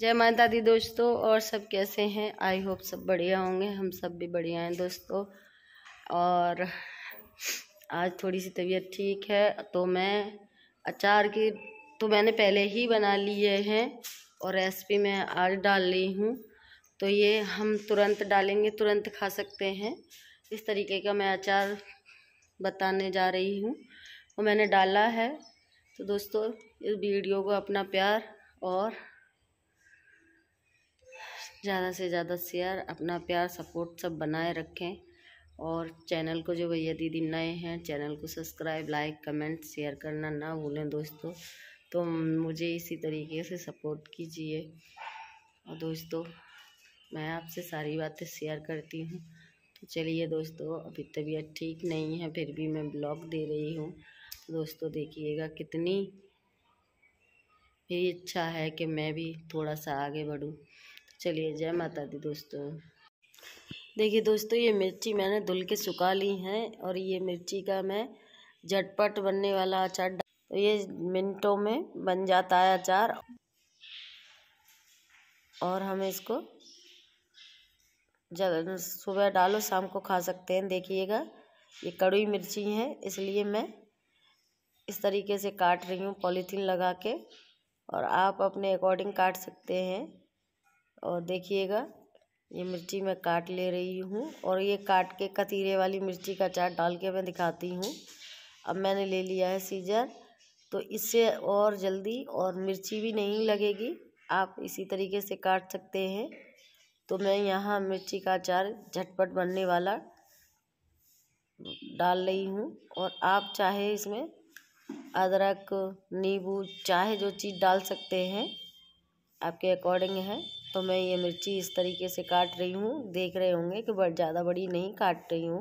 जय माता दी दोस्तों और सब कैसे हैं आई होप सब बढ़िया होंगे हम सब भी बढ़िया हैं दोस्तों और आज थोड़ी सी तबीयत ठीक है तो मैं अचार की तो मैंने पहले ही बना लिए हैं और रेसिपी मैं आज डाल रही हूँ तो ये हम तुरंत डालेंगे तुरंत खा सकते हैं इस तरीके का मैं अचार बताने जा रही हूँ वो मैंने डाला है तो दोस्तों इस वीडियो को अपना प्यार और ज़्यादा से ज़्यादा शेयर अपना प्यार सपोर्ट सब बनाए रखें और चैनल को जो भैया दीदी नए हैं चैनल को सब्सक्राइब लाइक कमेंट शेयर करना ना भूलें दोस्तों तो मुझे इसी तरीके से सपोर्ट कीजिए और दोस्तों मैं आपसे सारी बातें शेयर करती हूँ तो चलिए दोस्तों अभी तबीयत ठीक नहीं है फिर भी मैं ब्लॉग दे रही हूँ दोस्तों देखिएगा कितनी ही इच्छा है कि मैं भी थोड़ा सा आगे बढ़ूँ चलिए जय माता दी दोस्तों देखिए दोस्तों ये मिर्ची मैंने धुल के सुखा ली हैं और ये मिर्ची का मैं झटपट बनने वाला अचार तो ये मिनटों में बन जाता है अचार और हम इसको जल सुबह डालो शाम को खा सकते हैं देखिएगा ये कड़ी मिर्ची है इसलिए मैं इस तरीके से काट रही हूँ पॉलीथीन लगा के और आप अपने अकॉर्डिंग काट सकते हैं और देखिएगा ये मिर्ची मैं काट ले रही हूँ और ये काट के कतीरे वाली मिर्ची का चाट डाल के मैं दिखाती हूँ अब मैंने ले लिया है सीजर तो इससे और जल्दी और मिर्ची भी नहीं लगेगी आप इसी तरीके से काट सकते हैं तो मैं यहाँ मिर्ची का अचार झटपट बनने वाला डाल रही हूँ और आप चाहे इसमें अदरक नींबू चाहे जो चीज़ डाल सकते हैं आपके अकॉर्डिंग है तो मैं ये मिर्ची इस तरीके से काट रही हूँ देख रहे होंगे कि बड़ ज़्यादा बड़ी नहीं काट रही हूँ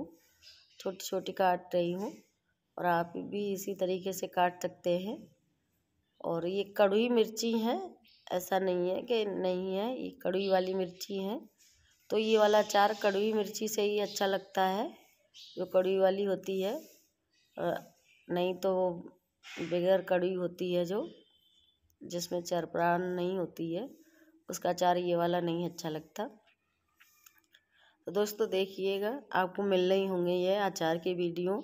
छोटी छोटी काट रही हूँ और आप भी इसी तरीके से काट सकते हैं और ये कड़ुई मिर्ची है ऐसा नहीं है कि नहीं है ये कड़ुई वाली मिर्ची है तो ये वाला अचार कड़ुई मिर्ची से ही अच्छा लगता है जो कड़ुई वाली होती है नहीं तो बगैर कड़ुई होती है जो जिसमें चरपरान नहीं होती है उसका अचार ये वाला नहीं अच्छा लगता तो दोस्तों देखिएगा आपको मिल ही होंगे ये अचार के वीडियो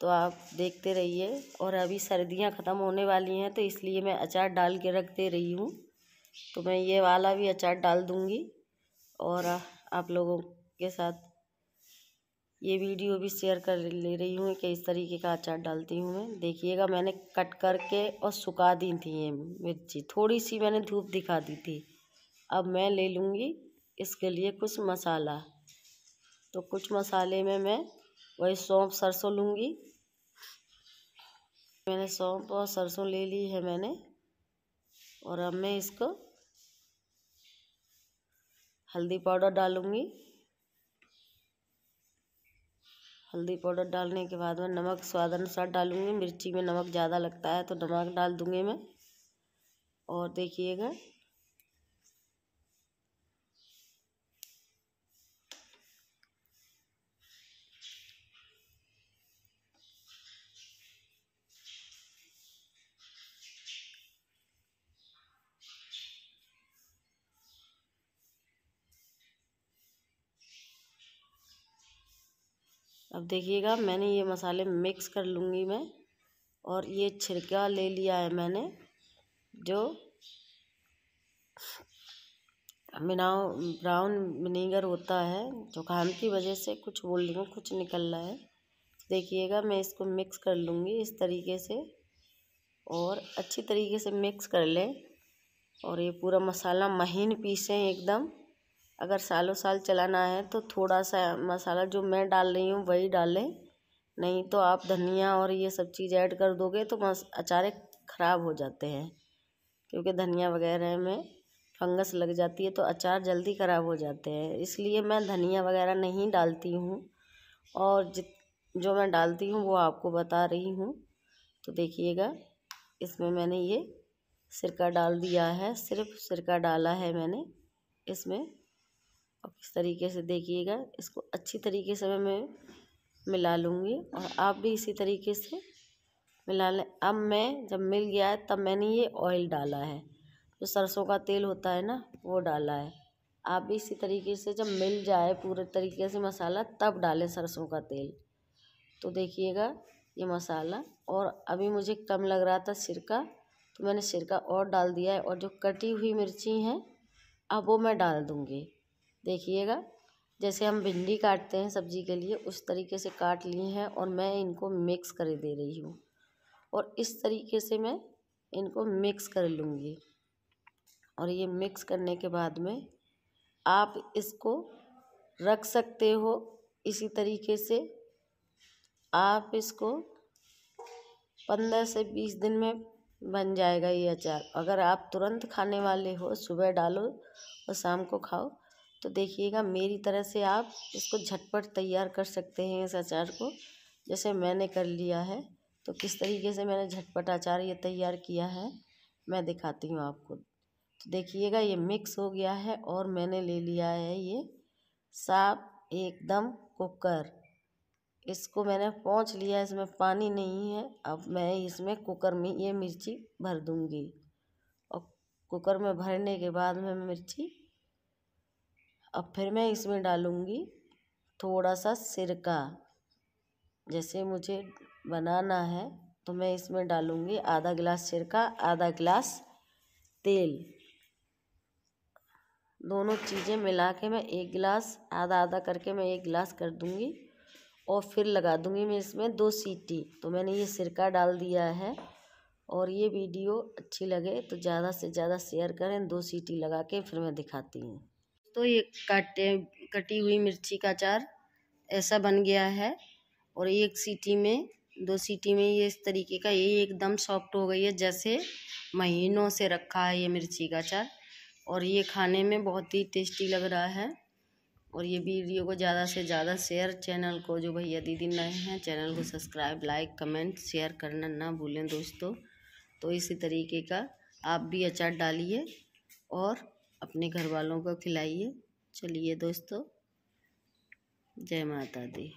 तो आप देखते रहिए और अभी सर्दियां ख़त्म होने वाली हैं तो इसलिए मैं अचार डाल के रखते रही हूँ तो मैं ये वाला भी अचार डाल दूँगी और आप लोगों के साथ ये वीडियो भी शेयर कर ले रही हूँ कि इस तरीके का अचार डालती हूँ मैं देखिएगा मैंने कट करके और सुखा दी थी ये मिर्ची थोड़ी सी मैंने धूप दिखा दी थी अब मैं ले लूँगी इसके लिए कुछ मसाला तो कुछ मसाले में मैं वही सौंप सरसों लूँगी मैंने सौंप और सरसों ले ली है मैंने और अब मैं इसको हल्दी पाउडर डालूँगी हल्दी पाउडर डालने के बाद मैं नमक स्वाद अनुसार डालूँगी मिर्ची में नमक ज़्यादा लगता है तो नमक डाल दूँगी मैं और देखिएगा अब देखिएगा मैंने ये मसाले मिक्स कर लूँगी मैं और ये छिड़का ले लिया है मैंने जो बिना ब्राउन विनीगर होता है खान की वजह से कुछ बोल रही हूँ कुछ निकल रहा है देखिएगा मैं इसको मिक्स कर लूँगी इस तरीके से और अच्छी तरीके से मिक्स कर लें और ये पूरा मसाला महीन पीसें एकदम अगर सालों साल चलाना है तो थोड़ा सा मसाला जो मैं डाल रही हूँ वही डालें नहीं तो आप धनिया और ये सब चीज़ ऐड कर दोगे तो मस अचारे ख़राब हो जाते हैं क्योंकि धनिया वगैरह में फंगस लग जाती है तो अचार जल्दी ख़राब हो जाते हैं इसलिए मैं धनिया वगैरह नहीं डालती हूँ और जित जो मैं डालती हूँ वो आपको बता रही हूँ तो देखिएगा इसमें मैंने ये सिरका डाल दिया है सिर्फ सिरका डाला है मैंने इसमें अब इस तरीके से देखिएगा इसको अच्छी तरीके से मैं मिला लूँगी और आप भी इसी तरीके से मिला लें अब मैं जब मिल गया है तब मैंने ये ऑयल डाला है जो सरसों का तेल होता है ना वो डाला है आप भी इसी तरीके से जब मिल जाए पूरे तरीके से मसाला तब डालें सरसों का तेल तो देखिएगा ये मसाला और अभी मुझे कम लग रहा था सिरका तो मैंने सिरका और डाल दिया है और जो कटी हुई मिर्ची हैं अब वो मैं डाल दूँगी देखिएगा जैसे हम भिंडी काटते हैं सब्जी के लिए उस तरीके से काट लिए हैं और मैं इनको मिक्स कर दे रही हूँ और इस तरीके से मैं इनको मिक्स कर लूँगी और ये मिक्स करने के बाद में आप इसको रख सकते हो इसी तरीके से आप इसको पंद्रह से बीस दिन में बन जाएगा ये अचार अगर आप तुरंत खाने वाले हो सुबह डालो और शाम को खाओ तो देखिएगा मेरी तरह से आप इसको झटपट तैयार कर सकते हैं इस अचार को जैसे मैंने कर लिया है तो किस तरीके से मैंने झटपट अचार ये तैयार किया है मैं दिखाती हूँ आपको तो देखिएगा ये मिक्स हो गया है और मैंने ले लिया है ये साफ एकदम कुकर इसको मैंने पहुँच लिया इसमें पानी नहीं है अब मैं इसमें कुकर में ये मिर्ची भर दूँगी और कुकर में भरने के बाद मैं मिर्ची अब फिर मैं इसमें डालूँगी थोड़ा सा सिरका जैसे मुझे बनाना है तो मैं इसमें डालूँगी आधा गिलास सिरका आधा गिलास तेल दोनों चीज़ें मिला के मैं एक गिलास आधा आधा करके मैं एक गिलास कर दूँगी और फिर लगा दूँगी मैं इसमें दो सीटी तो मैंने ये सिरका डाल दिया है और ये वीडियो अच्छी लगे तो ज़्यादा से ज़्यादा शेयर करें दो सीटी लगा के फिर मैं दिखाती हूँ दोस्तों ये काटे कटी हुई मिर्ची का अचार ऐसा बन गया है और एक सीटी में दो सीटी में ये इस तरीके का ये एकदम सॉफ्ट हो गई है जैसे महीनों से रखा है ये मिर्ची का अचार और ये खाने में बहुत ही टेस्टी लग रहा है और ये वीडियो को ज़्यादा से ज़्यादा शेयर चैनल को जो भैया दीदी नए हैं चैनल को सब्सक्राइब लाइक कमेंट शेयर करना ना भूलें दोस्तों तो इसी तरीके का आप भी अचार डालिए और अपने घर वालों को खिलाइए चलिए दोस्तों जय माता दी